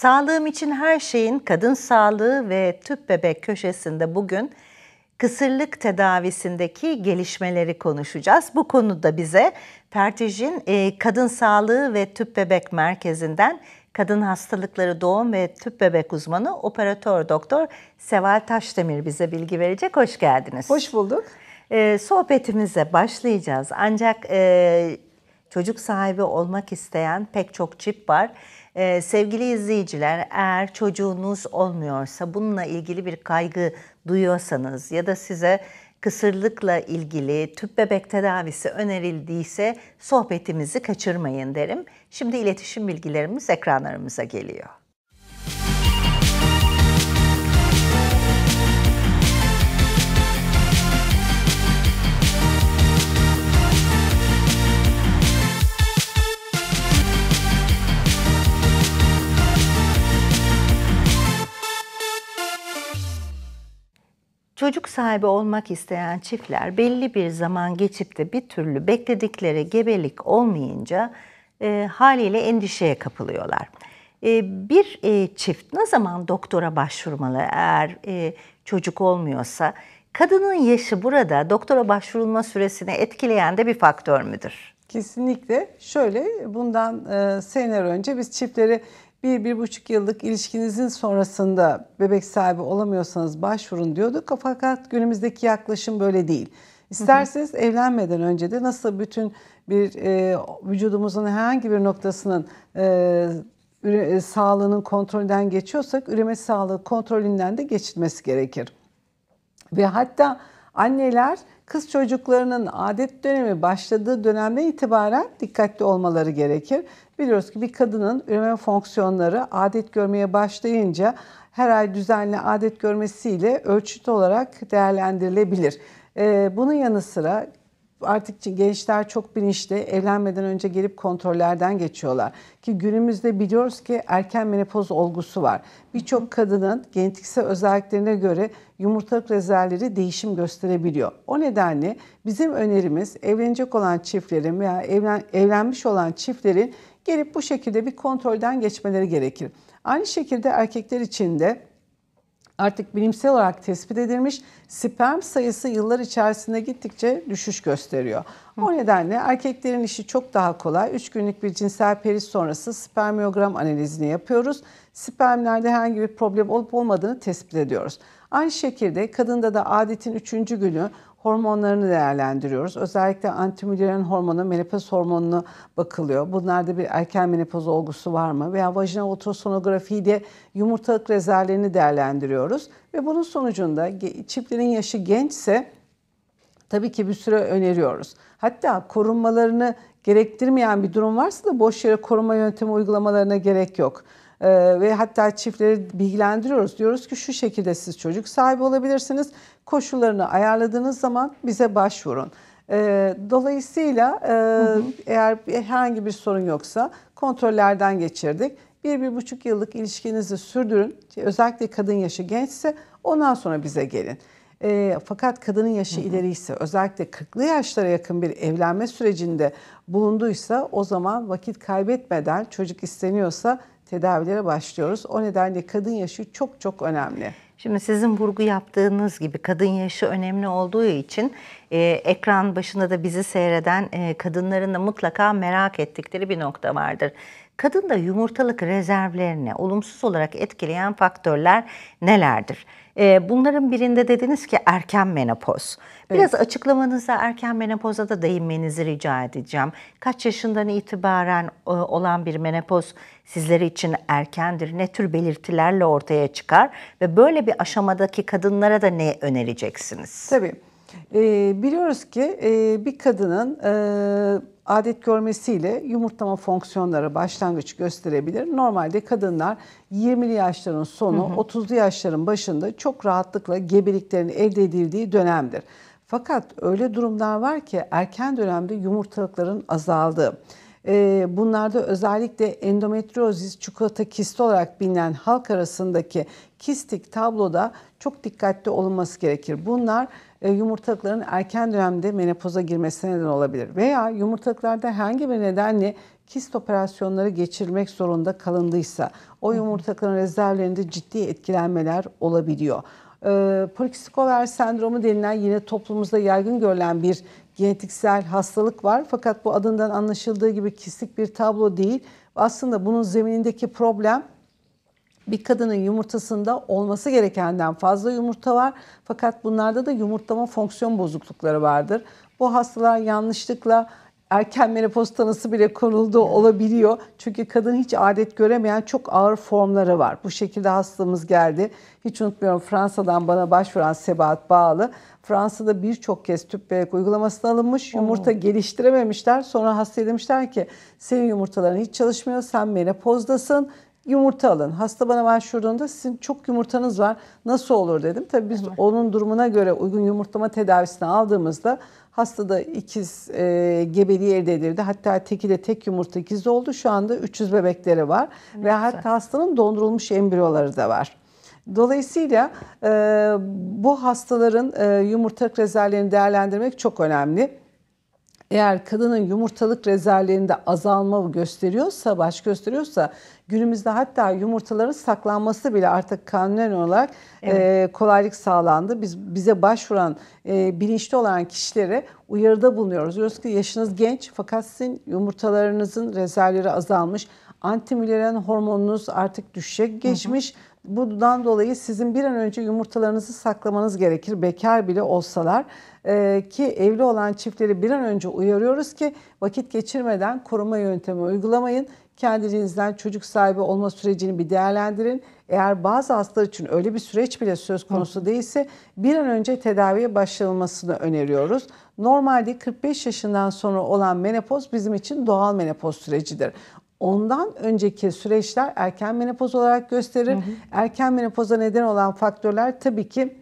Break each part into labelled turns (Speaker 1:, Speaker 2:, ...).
Speaker 1: Sağlığım için her şeyin kadın sağlığı ve tüp bebek köşesinde bugün kısırlık tedavisindeki gelişmeleri konuşacağız. Bu konuda bize Pertij'in e, Kadın Sağlığı ve Tüp Bebek Merkezi'nden Kadın Hastalıkları Doğum ve Tüp Bebek Uzmanı Operatör Doktor Seval Taşdemir bize bilgi verecek. Hoş geldiniz. Hoş bulduk. E, sohbetimize başlayacağız. Ancak e, çocuk sahibi olmak isteyen pek çok çift var ee, sevgili izleyiciler eğer çocuğunuz olmuyorsa bununla ilgili bir kaygı duyuyorsanız ya da size kısırlıkla ilgili tüp bebek tedavisi önerildiyse sohbetimizi kaçırmayın derim. Şimdi iletişim bilgilerimiz ekranlarımıza geliyor. Çocuk sahibi olmak isteyen çiftler belli bir zaman geçip de bir türlü bekledikleri gebelik olmayınca e, haliyle endişeye kapılıyorlar. E, bir e, çift ne zaman doktora başvurmalı eğer e, çocuk olmuyorsa? Kadının yaşı burada doktora başvurulma süresini etkileyen de bir faktör müdür?
Speaker 2: Kesinlikle. Şöyle bundan e, seneler önce biz çiftleri bir, bir buçuk yıllık ilişkinizin sonrasında bebek sahibi olamıyorsanız başvurun diyorduk. Fakat günümüzdeki yaklaşım böyle değil. İsterseniz evlenmeden önce de nasıl bütün bir e, vücudumuzun herhangi bir noktasının e, üre, e, sağlığının kontrolünden geçiyorsak üreme sağlığı kontrolünden de geçilmesi gerekir. Ve hatta Anneler kız çocuklarının adet dönemi başladığı dönemden itibaren dikkatli olmaları gerekir. Biliyoruz ki bir kadının üreme fonksiyonları adet görmeye başlayınca her ay düzenli adet görmesiyle ölçüt olarak değerlendirilebilir. Ee, bunun yanı sıra artık gençler çok bilinçli. Evlenmeden önce gelip kontrollerden geçiyorlar. Ki günümüzde biliyoruz ki erken menopoz olgusu var. Birçok kadının genetiksel özelliklerine göre yumurtalık rezervleri değişim gösterebiliyor. O nedenle bizim önerimiz evlenecek olan çiftlerin veya evlen, evlenmiş olan çiftlerin gelip bu şekilde bir kontrolden geçmeleri gerekir. Aynı şekilde erkekler için de artık bilimsel olarak tespit edilmiş sperm sayısı yıllar içerisinde gittikçe düşüş gösteriyor. O nedenle erkeklerin işi çok daha kolay. 3 günlük bir cinsel periz sonrası spermiyogram analizini yapıyoruz. Spermlerde herhangi bir problem olup olmadığını tespit ediyoruz. Aynı şekilde kadında da adetin 3. günü hormonlarını değerlendiriyoruz. Özellikle antimüdüren hormonu, menopoz hormonunu bakılıyor. Bunlarda bir erken menopoz olgusu var mı? Veya vajinal ultrasonografiyle yumurtalık rezervlerini değerlendiriyoruz. Ve bunun sonucunda çiftlerin yaşı gençse tabii ki bir süre öneriyoruz. Hatta korunmalarını gerektirmeyen bir durum varsa da boş yere koruma yöntemi uygulamalarına gerek yok e, ve hatta çiftleri bilgilendiriyoruz. Diyoruz ki şu şekilde siz çocuk sahibi olabilirsiniz. Koşullarını ayarladığınız zaman bize başvurun. E, dolayısıyla e, hı hı. eğer herhangi bir sorun yoksa kontrollerden geçirdik. Bir, bir buçuk yıllık ilişkinizi sürdürün. Özellikle kadın yaşı gençse ondan sonra bize gelin. E, fakat kadının yaşı hı hı. ileriyse özellikle 40'lı yaşlara yakın bir evlenme sürecinde bulunduysa o zaman vakit kaybetmeden çocuk isteniyorsa tedavilere başlıyoruz. O nedenle kadın yaşı çok
Speaker 1: çok önemli. Şimdi sizin vurgu yaptığınız gibi kadın yaşı önemli olduğu için e, ekran başında da bizi seyreden e, kadınların da mutlaka merak ettikleri bir nokta vardır. Kadında yumurtalık rezervlerine olumsuz olarak etkileyen faktörler nelerdir? Ee, bunların birinde dediniz ki erken menopoz. Biraz evet. açıklamanıza erken menopoza da değinmenizi rica edeceğim. Kaç yaşından itibaren e, olan bir menopoz sizleri için erkendir? Ne tür belirtilerle ortaya çıkar? Ve böyle bir aşamadaki kadınlara da ne önereceksiniz? Tabii. E,
Speaker 2: biliyoruz ki e, bir kadının e, adet görmesiyle yumurtlama fonksiyonları başlangıç gösterebilir. Normalde kadınlar 20'li yaşların sonu, 30'lu yaşların başında çok rahatlıkla gebeliklerin elde edildiği dönemdir. Fakat öyle durumlar var ki erken dönemde yumurtalıkların azaldığı. E, bunlarda özellikle endometriozis, çikolata kisti olarak bilinen halk arasındaki kistik tabloda çok dikkatli olunması gerekir. Bunlar e, yumurtalıkların erken dönemde menopoza girmesine neden olabilir. Veya yumurtalıklarda herhangi bir nedenle kist operasyonları geçirmek zorunda kalındıysa o yumurtalıkların rezervlerinde ciddi etkilenmeler olabiliyor. E, polikistik over sendromu denilen yine toplumumuzda yaygın görülen bir genetiksel hastalık var. Fakat bu adından anlaşıldığı gibi kistik bir tablo değil. Aslında bunun zeminindeki problem bir kadının yumurtasında olması gerekenden fazla yumurta var. Fakat bunlarda da yumurtlama fonksiyon bozuklukları vardır. Bu hastalar yanlışlıkla erken menopoz tanısı bile konulduğu olabiliyor. Çünkü kadın hiç adet göremeyen çok ağır formları var. Bu şekilde hastamız geldi. Hiç unutmuyorum Fransa'dan bana başvuran Sebahat Bağlı. Fransa'da birçok kez tüp bebek uygulamasına alınmış. Yumurta Oo. geliştirememişler. Sonra hastaya demişler ki senin yumurtaların hiç çalışmıyor. Sen menopozdasın yumurta alın. Hasta bana başvurduğunda sizin çok yumurtanız var nasıl olur dedim. Tabii biz evet. onun durumuna göre uygun yumurtlama tedavisini aldığımızda hastada ikiz e, gebeliği elde edildi. Hatta teki de tek yumurta ikizi oldu. Şu anda 300 bebekleri var ne ve hatta hastanın dondurulmuş embriyoları da var. Dolayısıyla e, bu hastaların e, yumurta rezervlerini değerlendirmek çok önemli eğer kadının yumurtalık rezervlerinde azalma gösteriyorsa, baş gösteriyorsa günümüzde hatta yumurtaların saklanması bile artık kanun olarak evet. e, kolaylık sağlandı. Biz bize başvuran e, bilinçli olan kişilere uyarıda bulunuyoruz. Diyoruz ki yaşınız genç fakat sizin yumurtalarınızın rezervleri azalmış. Antimüleran hormonunuz artık düşecek geçmiş. Hı hı. Bundan dolayı sizin bir an önce yumurtalarınızı saklamanız gerekir. Bekar bile olsalar ee, ki evli olan çiftleri bir an önce uyarıyoruz ki vakit geçirmeden koruma yöntemi uygulamayın. Kendinizden çocuk sahibi olma sürecini bir değerlendirin. Eğer bazı hastalar için öyle bir süreç bile söz konusu değilse bir an önce tedaviye başlanılmasını öneriyoruz. Normalde 45 yaşından sonra olan menopoz bizim için doğal menopoz sürecidir. Ondan önceki süreçler erken menopoz olarak gösterir. Hı hı. Erken menopoza neden olan faktörler tabii ki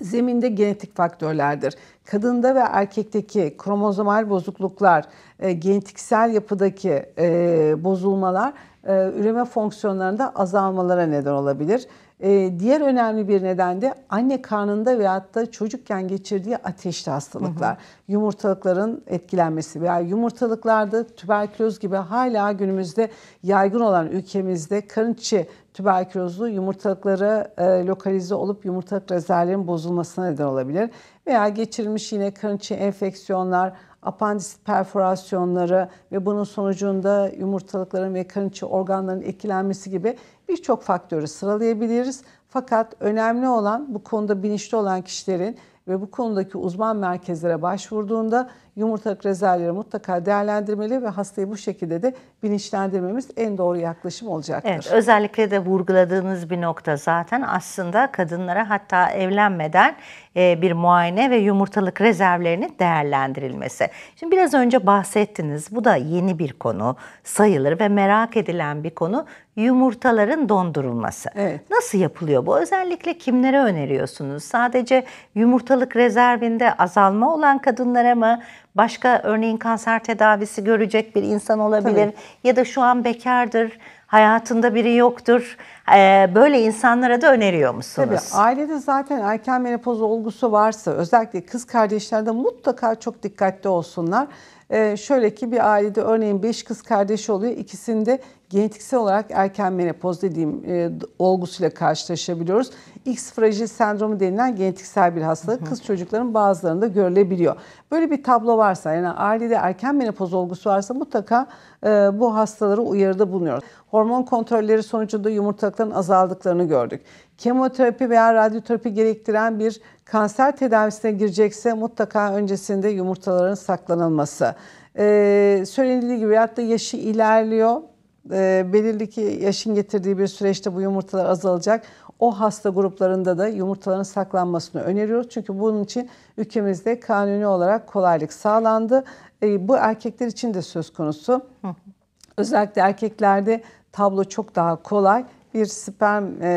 Speaker 2: zeminde genetik faktörlerdir. Kadında ve erkekteki kromozomal bozukluklar, e, genetiksel yapıdaki e, bozulmalar e, üreme fonksiyonlarında azalmalara neden olabilir. E, diğer önemli bir neden de anne karnında veyahut da çocukken geçirdiği ateşli hastalıklar. Hı hı. Yumurtalıkların etkilenmesi veya yumurtalıklarda tüberküloz gibi hala günümüzde yaygın olan ülkemizde karın içi tüberkülozlu yumurtalıklara e, lokalize olup yumurtalık rezervlerinin bozulmasına neden olabilir. Veya geçirilmiş yine karın içi enfeksiyonlar, apandisit perforasyonları ve bunun sonucunda yumurtalıkların ve karın içi organların etkilenmesi gibi birçok faktörü sıralayabiliriz. Fakat önemli olan bu konuda bilinçli olan kişilerin ve bu konudaki uzman merkezlere başvurduğunda yumurtalık rezervleri mutlaka değerlendirmeli ve hastayı bu şekilde de bilinçlendirmemiz en doğru yaklaşım olacaktır. Evet,
Speaker 1: özellikle de vurguladığınız bir nokta zaten aslında kadınlara hatta evlenmeden e, bir muayene ve yumurtalık rezervlerinin değerlendirilmesi. Şimdi biraz önce bahsettiniz. Bu da yeni bir konu sayılır ve merak edilen bir konu yumurtaların dondurulması. Evet. Nasıl yapılıyor bu? Özellikle kimlere öneriyorsunuz? Sadece yumurtalık rezervinde azalma olan kadınlara mı? Başka örneğin kanser tedavisi görecek bir insan olabilir Tabii. ya da şu an bekardır, hayatında biri yoktur. Ee, böyle insanlara da öneriyor musunuz? Tabii ailede zaten erken
Speaker 2: menopoz olgusu varsa özellikle kız kardeşlerde mutlaka çok dikkatli olsunlar. Ee, şöyle ki bir ailede örneğin 5 kız kardeş oluyor. İkisinde genetiksel olarak erken menopoz dediğim e, olgusuyla karşılaşabiliyoruz. X fragil sendromu denilen genetiksel bir hastalık kız çocukların bazılarında görülebiliyor. Böyle bir tablo varsa yani ailede erken menopoz olgusu varsa mutlaka e, bu hastalara uyarıda bulunuyoruz. Hormon kontrolleri sonucunda yumurtalıkların azaldıklarını gördük. Kemoterapi veya radyoterapi gerektiren bir kanser tedavisine girecekse mutlaka öncesinde yumurtaların saklanılması. Ee, söylenildiği gibi hatta yaşı ilerliyor e, belirli ki yaşın getirdiği bir süreçte bu yumurtalar azalacak. O hasta gruplarında da yumurtaların saklanmasını öneriyoruz. Çünkü bunun için ülkemizde kanuni olarak kolaylık sağlandı. E, bu erkekler için de söz konusu. Özellikle erkeklerde tablo çok daha kolay. Bir sperm e,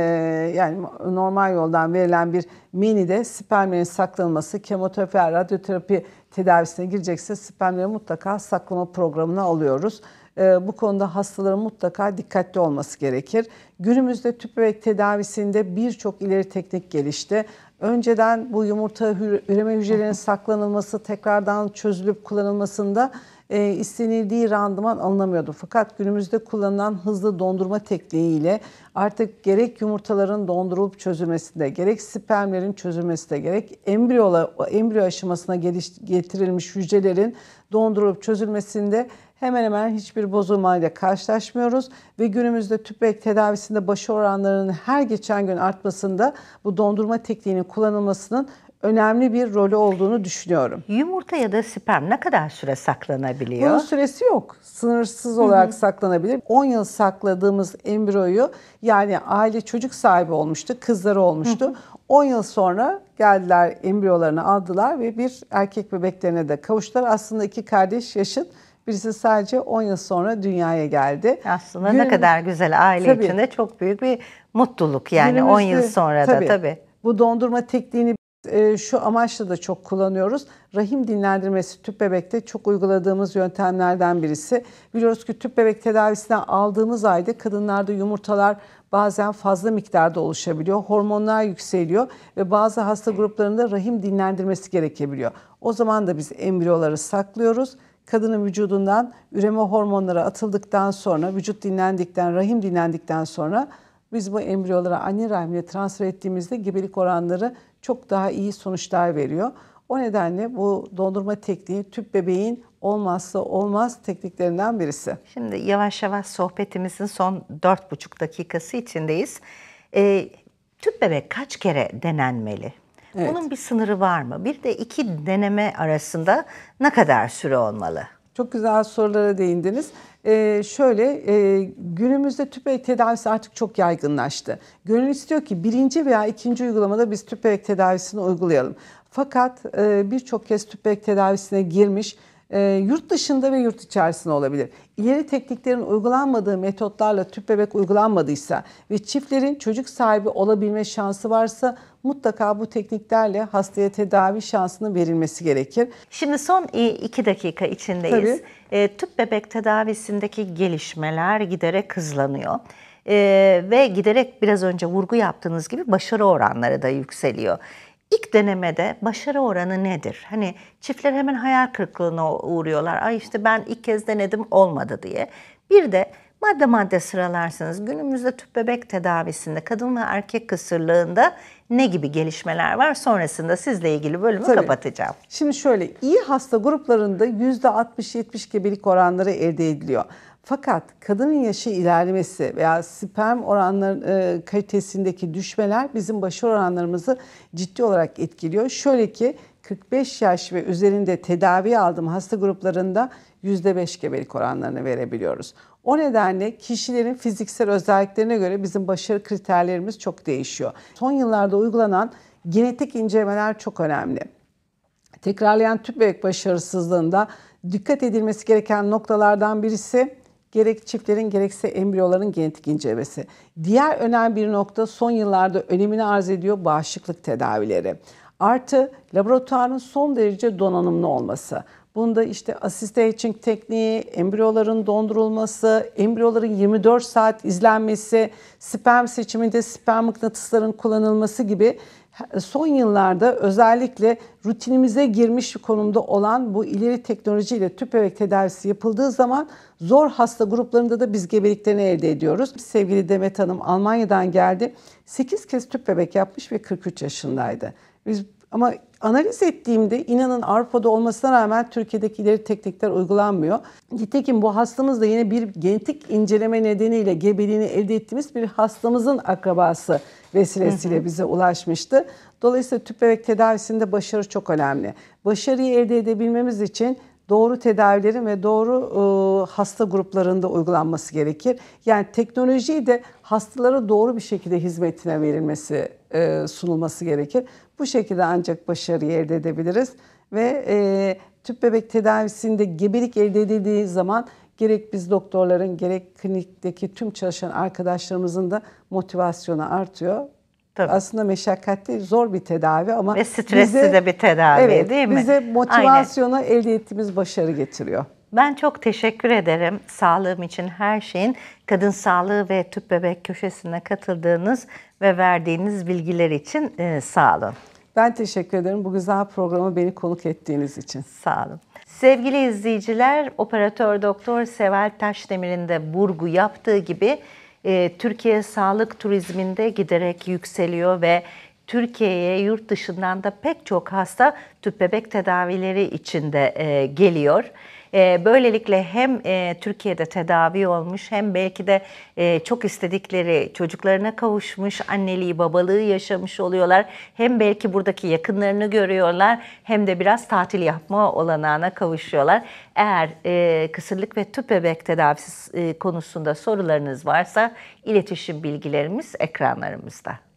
Speaker 2: yani normal yoldan verilen bir mini de spermlerin saklanması, kemoterapi, radyoterapi tedavisine girecekse spermleri mutlaka saklama programına alıyoruz. Ee, bu konuda hastaların mutlaka dikkatli olması gerekir. Günümüzde tüp bebek tedavisinde birçok ileri teknik gelişti. Önceden bu yumurta üreme hücrelerinin saklanılması, tekrardan çözülüp kullanılmasında e, istenildiği randıman alınamıyordu. Fakat günümüzde kullanılan hızlı dondurma tekniğiyle artık gerek yumurtaların dondurulup çözülmesinde, gerek spermlerin çözülmesinde, gerek embriyola, embriyo aşamasına geliş, getirilmiş hücrelerin dondurulup çözülmesinde hemen hemen hiçbir bozulmayla karşılaşmıyoruz ve günümüzde tüpek tedavisinde başı oranlarının her geçen gün artmasında bu dondurma tekniğinin kullanılmasının önemli bir rolü olduğunu düşünüyorum.
Speaker 1: Yumurta ya da sperm ne kadar süre saklanabiliyor? Bunun
Speaker 2: süresi yok. Sınırsız olarak hı hı. saklanabilir. 10 yıl sakladığımız embriyoyu yani aile çocuk sahibi olmuştu, kızları olmuştu. Hı hı. 10 yıl sonra geldiler embriyolarını aldılar ve bir erkek bebeklerine de kavuştular. Aslında iki kardeş yaşın Birisi sadece 10 yıl sonra dünyaya
Speaker 1: geldi. Aslında Günüm, ne kadar güzel aile tabii, içinde çok büyük bir mutluluk yani 10 yıl sonra tabii, da tabii.
Speaker 2: Bu dondurma tekniğini e, şu amaçla da çok kullanıyoruz. Rahim dinlendirmesi tüp bebekte çok uyguladığımız yöntemlerden birisi. Biliyoruz ki tüp bebek tedavisinden aldığımız ayda kadınlarda yumurtalar bazen fazla miktarda oluşabiliyor. Hormonlar yükseliyor ve bazı hasta gruplarında rahim dinlendirmesi gerekebiliyor. O zaman da biz embriyoları saklıyoruz kadının vücudundan üreme hormonları atıldıktan sonra, vücut dinlendikten, rahim dinlendikten sonra biz bu embriyolara anne rahmine transfer ettiğimizde gebelik oranları çok daha iyi sonuçlar veriyor. O nedenle bu
Speaker 1: dondurma tekniği tüp bebeğin olmazsa olmaz tekniklerinden birisi. Şimdi yavaş yavaş sohbetimizin son 4,5 dakikası içindeyiz. E, tüp bebek kaç kere denenmeli? Evet. Bunun bir sınırı var mı? Bir de iki deneme arasında ne kadar süre olmalı? Çok güzel sorulara değindiniz. Ee,
Speaker 2: şöyle e, günümüzde tüp tedavisi artık çok yaygınlaştı. Gönül istiyor ki birinci veya ikinci uygulamada biz tüp tedavisini uygulayalım. Fakat e, birçok kez tüp tedavisine girmiş e, yurt dışında ve yurt içerisinde olabilir. İleri tekniklerin uygulanmadığı metotlarla tüp bebek uygulanmadıysa ve çiftlerin çocuk sahibi olabilme şansı varsa mutlaka bu tekniklerle hastaya tedavi şansının verilmesi gerekir.
Speaker 1: Şimdi son iki dakika içindeyiz. Tabii. E, tüp bebek tedavisindeki gelişmeler giderek hızlanıyor e, ve giderek biraz önce vurgu yaptığınız gibi başarı oranları da yükseliyor. İlk denemede başarı oranı nedir? Hani çiftler hemen hayal kırıklığına uğruyorlar. Ay işte ben ilk kez denedim olmadı diye. Bir de madde madde sıralarsınız. Günümüzde tüp bebek tedavisinde kadın ve erkek kısırlığında ne gibi gelişmeler var? Sonrasında sizle ilgili bölümü Tabii. kapatacağım. Şimdi
Speaker 2: şöyle iyi hasta gruplarında %60-70
Speaker 1: gebelik oranları elde ediliyor. Fakat
Speaker 2: kadının yaşı ilerlemesi veya sperm oranların e, kalitesindeki düşmeler bizim başarı oranlarımızı ciddi olarak etkiliyor. Şöyle ki 45 yaş ve üzerinde tedavi aldığım hasta gruplarında %5 gebelik oranlarını verebiliyoruz. O nedenle kişilerin fiziksel özelliklerine göre bizim başarı kriterlerimiz çok değişiyor. Son yıllarda uygulanan genetik incelemeler çok önemli. Tekrarlayan tüp bebek başarısızlığında dikkat edilmesi gereken noktalardan birisi gerek çiftlerin gerekse embriyoların genetik incelemesi. Diğer önemli bir nokta son yıllarda önemini arz ediyor bağışıklık tedavileri. Artı laboratuvarın son derece donanımlı olması. Bunda işte assist aging tekniği, embriyoların dondurulması, embriyoların 24 saat izlenmesi, sperm seçiminde sperm mıknatısların kullanılması gibi son yıllarda özellikle rutinimize girmiş bir konumda olan bu ileri teknolojiyle tüp bebek tedavisi yapıldığı zaman zor hasta gruplarında da biz gebeliklerini elde ediyoruz. Sevgili Demet Hanım Almanya'dan geldi. 8 kez tüp bebek yapmış ve 43 yaşındaydı. Biz ama Analiz ettiğimde inanın Avrupa'da olmasına rağmen Türkiye'deki ileri teknikler uygulanmıyor. Nitekim bu hastamız da yine bir genetik inceleme nedeniyle gebeliğini elde ettiğimiz bir hastamızın akrabası vesilesiyle bize ulaşmıştı. Dolayısıyla tüp bebek tedavisinde başarı çok önemli. Başarıyı elde edebilmemiz için doğru tedavilerin ve doğru e, hasta gruplarında uygulanması gerekir. Yani teknolojiyi de hastalara doğru bir şekilde hizmetine verilmesi e, sunulması gerekir. Bu şekilde ancak başarıyı elde edebiliriz ve e, tüp bebek tedavisinde gebelik elde edildiği zaman gerek biz doktorların gerek klinikteki tüm çalışan arkadaşlarımızın da motivasyonu artıyor. Tabii. Aslında meşakkatli, zor bir tedavi ama ve stresli bize, de
Speaker 1: bir tedavi evet, değil mi? Bize motivasyonu
Speaker 2: Aynen. elde ettiğimiz başarı getiriyor.
Speaker 1: Ben çok teşekkür ederim sağlığım için her şeyin kadın sağlığı ve tüp bebek köşesine katıldığınız ve verdiğiniz bilgiler için e, sağ olun.
Speaker 2: Ben teşekkür ederim bu güzel programı beni konuk ettiğiniz
Speaker 1: için. Sağ olun. Sevgili izleyiciler, operatör doktor Seval Taşdemir'in de burgu yaptığı gibi e, Türkiye sağlık turizminde giderek yükseliyor ve Türkiye'ye yurt dışından da pek çok hasta tüp bebek tedavileri içinde e, geliyor. Ee, böylelikle hem e, Türkiye'de tedavi olmuş hem belki de e, çok istedikleri çocuklarına kavuşmuş, anneliği babalığı yaşamış oluyorlar. Hem belki buradaki yakınlarını görüyorlar hem de biraz tatil yapma olanağına kavuşuyorlar. Eğer e, kısırlık ve tüp bebek tedavisi konusunda sorularınız varsa iletişim bilgilerimiz ekranlarımızda.